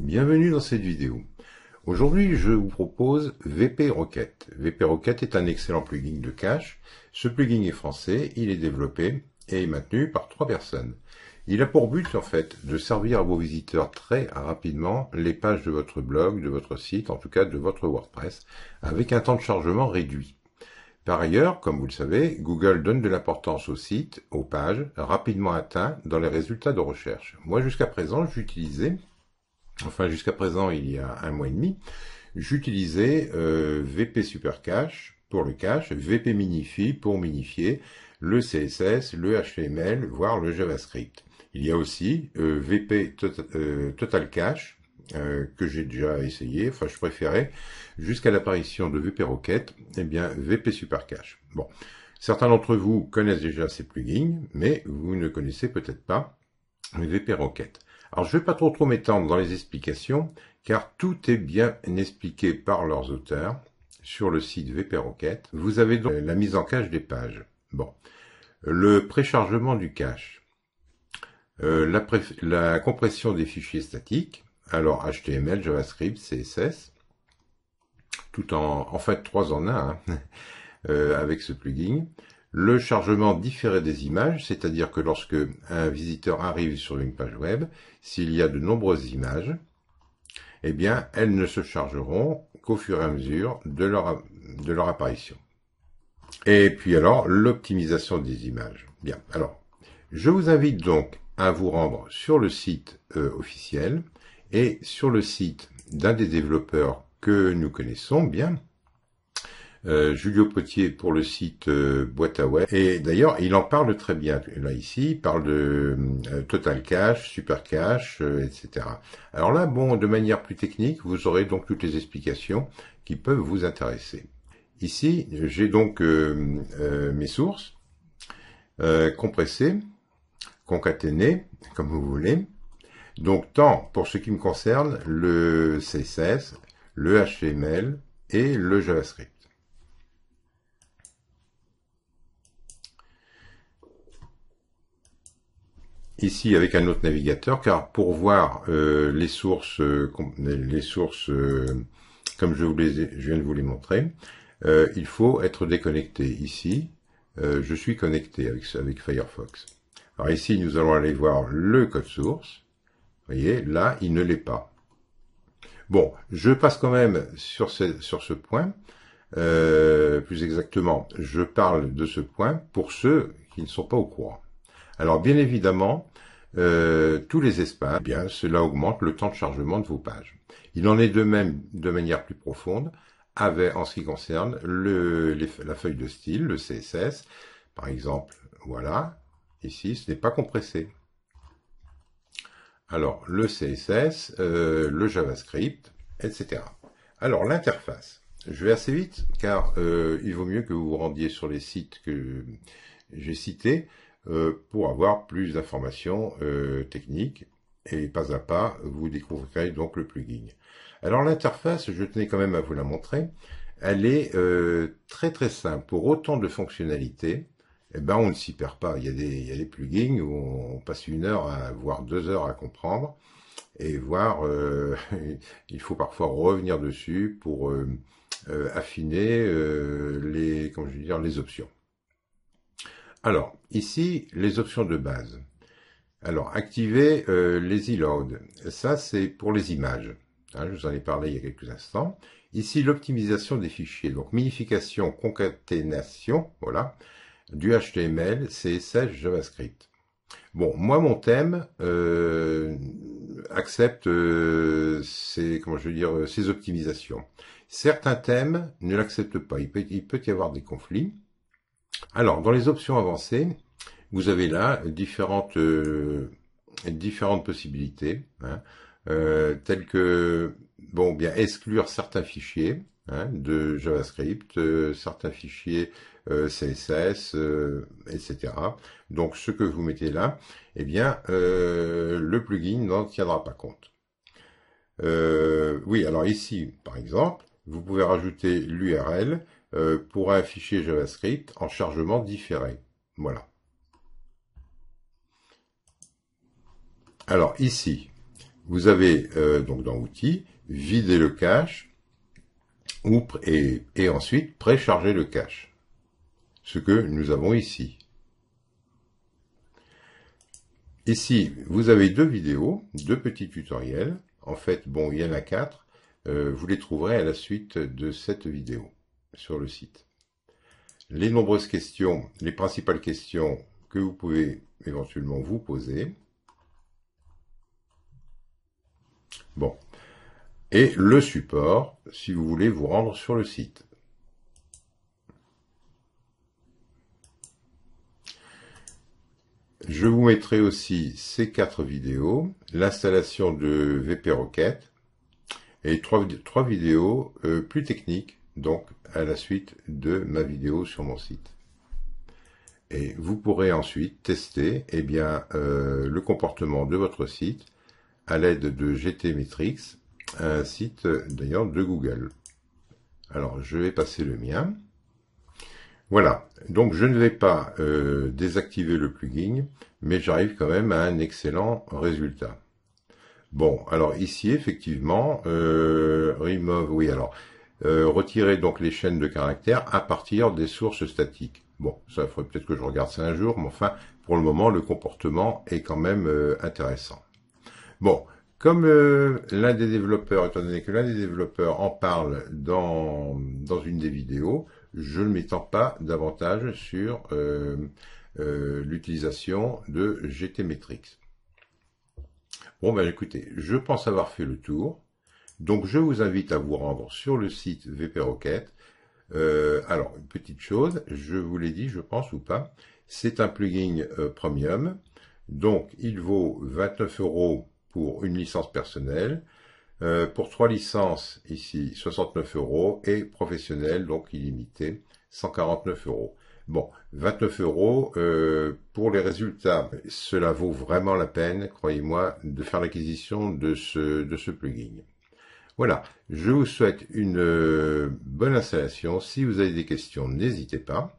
Bienvenue dans cette vidéo. Aujourd'hui, je vous propose VP Rocket. VP Rocket est un excellent plugin de cache. Ce plugin est français, il est développé et est maintenu par trois personnes. Il a pour but, en fait, de servir à vos visiteurs très rapidement les pages de votre blog, de votre site, en tout cas de votre WordPress, avec un temps de chargement réduit. Par ailleurs, comme vous le savez, Google donne de l'importance au site, aux pages, rapidement atteint dans les résultats de recherche. Moi, jusqu'à présent, j'utilisais enfin jusqu'à présent il y a un mois et demi, j'utilisais euh, VP Super Cache pour le cache, VP Minify pour minifier le CSS, le HTML, voire le JavaScript. Il y a aussi euh, VP euh, Total, Cache que j'ai déjà essayé, enfin je préférais, jusqu'à l'apparition de VP Rocket, eh bien VP Super Cache. Bon, certains d'entre vous connaissent déjà ces plugins, mais vous ne connaissez peut-être pas VP Rocket. Alors je ne vais pas trop trop m'étendre dans les explications, car tout est bien expliqué par leurs auteurs sur le site VP Rocket. Vous avez donc la mise en cache des pages. Bon. Le préchargement du cache. Euh, la, compression des fichiers statiques, alors HTML, JavaScript, CSS, tout en, en fait trois en un, hein. euh, avec ce plugin le chargement différé des images, c'est-à-dire que lorsque un visiteur arrive sur une page web, s'il y a de nombreuses images, eh bien, elles ne se chargeront qu'au fur et à mesure de leur, apparition. Et puis alors, l'optimisation des images. Bien, alors, je vous invite donc à vous rendre sur le site euh, officiel et sur le site d'un des développeurs que nous connaissons bien, euh, Julio Potier pour le site euh, Boîte à Web. Et d'ailleurs, il en parle très bien. Là ici, il parle de euh, Total Cash, Super Cash, etc. Alors là, bon, de manière plus technique, vous aurez donc toutes les explications qui peuvent vous intéresser. Ici, j'ai donc mes sources compressées, concaténées, comme vous voulez. Donc tant, pour ce qui me concerne, le CSS, le HTML et le JavaScript. ici avec un autre navigateur, car pour voir euh, les sources, euh, les sources euh, comme je, vous les je viens de vous les montrer, il faut être déconnecté. Ici, je suis connecté avec, avec Firefox. Alors ici, nous allons aller voir le code source. Vous voyez, là, il ne l'est pas. Bon, je passe quand même sur ce, sur ce point. plus exactement, je parle de ce point pour ceux qui ne sont pas au courant. Alors bien évidemment, euh, tous les espaces, eh bien cela augmente le temps de chargement de vos pages. Il en est de même de manière plus profonde avec, en ce qui concerne la feuille de style, le CSS, par exemple. Voilà, ici ce n'est pas compressé. Alors le CSS, euh, le JavaScript, etc. Alors l'interface. Je vais assez vite car euh, il vaut mieux que vous vous rendiez sur les sites que j'ai cités euh, pour avoir plus d'informations euh, techniques. Et pas à pas, vous découvrirez donc le plugin. Alors l'interface, je tenais quand même à vous la montrer, elle est euh, très très simple. Pour autant de fonctionnalités, eh ben, on ne s'y perd pas. Il y, a des, plugins où on passe une heure, à, voire deux heures à comprendre, et voir, il faut parfois revenir dessus pour affiner les, comment je veux dire, les options. Alors, ici, les options de base. Alors, activer euh, les e loads Ça, c'est pour les images. Hein, je vous en ai parlé il y a quelques instants. Ici, l'optimisation des fichiers. Donc, minification, concaténation, voilà, du HTML, CSS, JavaScript. Bon, moi, mon thème euh, accepte euh, ces, comment je veux dire, ces optimisations. Certains thèmes ne l'acceptent pas. il peut y avoir des conflits. Alors, dans les options avancées, vous avez là différentes, euh, différentes possibilités, hein, euh, telles que bon, bien exclure certains fichiers hein, de JavaScript, euh, certains fichiers CSS, etc. Donc, ce que vous mettez là, eh bien, le plugin n'en tiendra pas compte. oui, alors ici, par exemple, vous pouvez rajouter l'URL euh, pour un fichier JavaScript en chargement différé. Voilà. Alors ici, vous avez euh, donc dans Outils, vider le cache ou, et, ensuite précharger le cache. Ce que nous avons ici. Ici, vous avez deux vidéos, deux petits tutoriels. En fait, bon, il y en a quatre. Euh, vous les trouverez à la suite de cette vidéo sur le site. Les nombreuses questions, les principales questions que vous pouvez éventuellement vous poser. Bon. Et le support, si vous voulez vous rendre sur le site. Je vous mettrai aussi ces quatre vidéos, l'installation de VP Rocket et trois, vidéos euh, plus techniques donc à la suite de ma vidéo sur mon site. Et vous pourrez ensuite tester eh bien, euh, le comportement de votre site à l'aide de GTmetrix, un site d'ailleurs de Google. Alors je vais passer le mien. Voilà, donc je ne vais pas euh, désactiver le plugin, mais j'arrive quand même à un excellent résultat. Bon, alors ici effectivement, euh, remove, oui alors, euh, retirer donc les chaînes de caractères à partir des sources statiques. Bon, ça faudrait peut-être que je regarde ça un jour, mais enfin, pour le moment, le comportement est quand même euh, intéressant. Bon, comme euh, l'un des développeurs, étant donné que l'un des développeurs en parle dans, dans une des vidéos, je ne m'étends pas davantage sur l'utilisation de GTmetrix. Bon ben écoutez, je pense avoir fait le tour. Donc je vous invite à vous rendre sur le site VP Rocket. Euh, alors, une petite chose, je vous l'ai dit, je pense ou pas, c'est un plugin euh, premium. Donc, il vaut 29 euros pour une licence personnelle. Euh, pour trois licences, ici, 69 euros. Et professionnel, donc illimité, 149 euros. Bon, 29 euros, pour les résultats, cela vaut vraiment la peine, croyez-moi, de faire l'acquisition de ce plugin. Voilà, je vous souhaite une euh, bonne installation. Si vous avez des questions, n'hésitez pas.